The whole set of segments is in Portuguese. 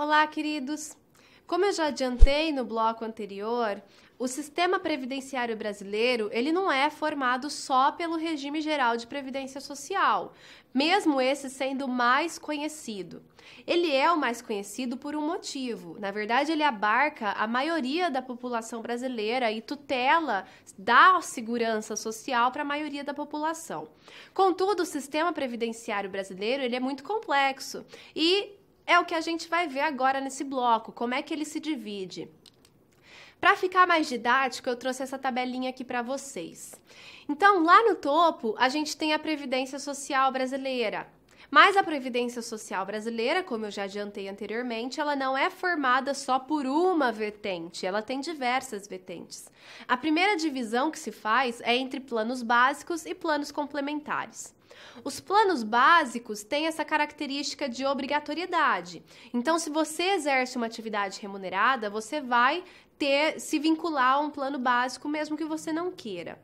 Olá, queridos! Como eu já adiantei no bloco anterior, o sistema previdenciário brasileiro, ele não é formado só pelo regime geral de previdência social, mesmo esse sendo mais conhecido. Ele é o mais conhecido por um motivo. Na verdade, ele abarca a maioria da população brasileira e tutela dá segurança social para a maioria da população. Contudo, o sistema previdenciário brasileiro, ele é muito complexo e é o que a gente vai ver agora nesse bloco, como é que ele se divide. Para ficar mais didático, eu trouxe essa tabelinha aqui para vocês. Então, lá no topo, a gente tem a Previdência Social Brasileira. Mas a Previdência Social Brasileira, como eu já adiantei anteriormente, ela não é formada só por uma vertente, ela tem diversas vertentes. A primeira divisão que se faz é entre planos básicos e planos complementares. Os planos básicos têm essa característica de obrigatoriedade. Então, se você exerce uma atividade remunerada, você vai ter se vincular a um plano básico mesmo que você não queira.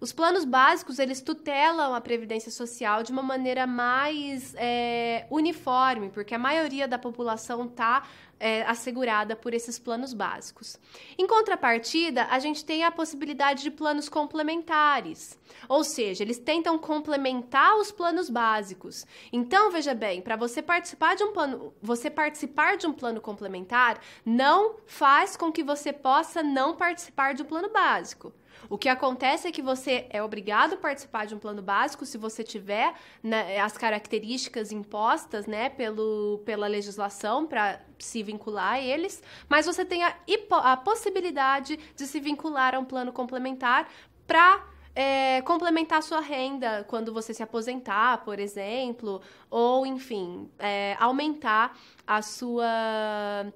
Os planos básicos, eles tutelam a previdência social de uma maneira mais é, uniforme, porque a maioria da população está é, assegurada por esses planos básicos. Em contrapartida, a gente tem a possibilidade de planos complementares, ou seja, eles tentam complementar os planos básicos. Então, veja bem, para você participar de um plano, você participar de um plano complementar não faz com que você possa não participar de um plano básico. O que acontece é que você é obrigado a participar de um plano básico se você tiver né, as características impostas né, pelo, pela legislação para se vincular a eles, mas você tem a, a possibilidade de se vincular a um plano complementar para é, complementar sua renda quando você se aposentar, por exemplo, ou enfim, é, aumentar a sua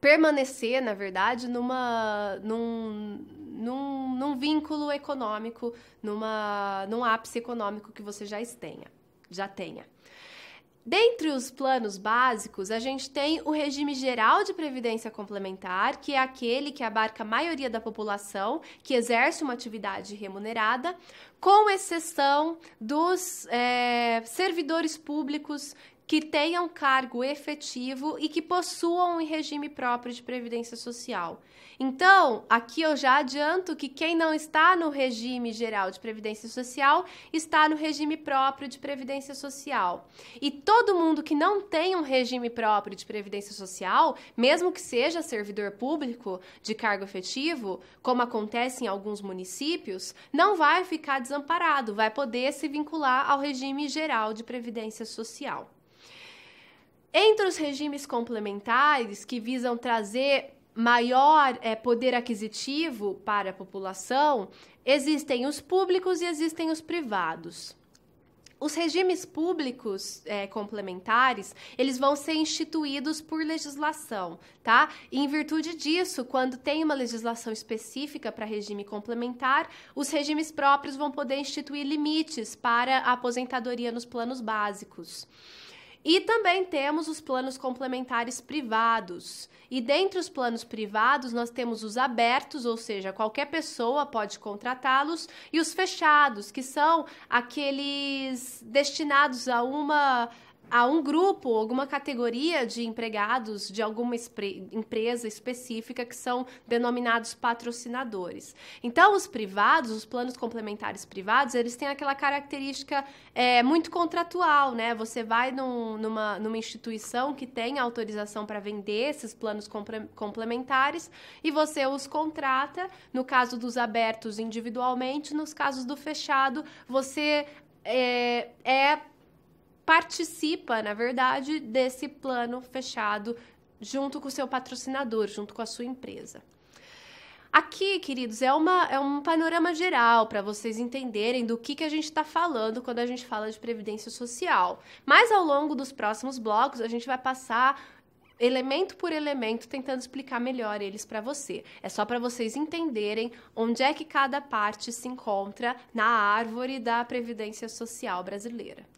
permanecer, na verdade, numa, num, vínculo econômico, numa, num ápice econômico que você já tenha. Já tenha. Dentre os planos básicos, a gente tem o regime geral de previdência complementar, que é aquele que abarca a maioria da população que exerce uma atividade remunerada, com exceção dos é, servidores públicos que tenham cargo efetivo e que possuam um regime próprio de previdência social. Então, aqui eu já adianto que quem não está no regime geral de previdência social está no regime próprio de previdência social. E todo mundo que não tem um regime próprio de previdência social, mesmo que seja servidor público de cargo efetivo, como acontece em alguns municípios, não vai ficar desamparado, vai poder se vincular ao regime geral de previdência social. Entre os regimes complementares, que visam trazer maior é, poder aquisitivo para a população, existem os públicos e existem os privados. Os regimes públicos é, complementares, eles vão ser instituídos por legislação, tá? E em virtude disso, quando tem uma legislação específica para regime complementar, os regimes próprios vão poder instituir limites para a aposentadoria nos planos básicos. E também temos os planos complementares privados. E dentre os planos privados, nós temos os abertos, ou seja, qualquer pessoa pode contratá-los, e os fechados, que são aqueles destinados a uma a um grupo, alguma categoria de empregados de alguma empresa específica que são denominados patrocinadores. Então, os privados, os planos complementares privados, eles têm aquela característica é, muito contratual, né? Você vai num, numa, numa instituição que tem autorização para vender esses planos complementares e você os contrata. No caso dos abertos individualmente, nos casos do fechado, você é, é participa, na verdade, desse plano fechado junto com o seu patrocinador, junto com a sua empresa. Aqui, queridos, é, uma, é um panorama geral para vocês entenderem do que, que a gente está falando quando a gente fala de previdência social. Mas ao longo dos próximos blocos, a gente vai passar elemento por elemento tentando explicar melhor eles para você. É só para vocês entenderem onde é que cada parte se encontra na árvore da previdência social brasileira.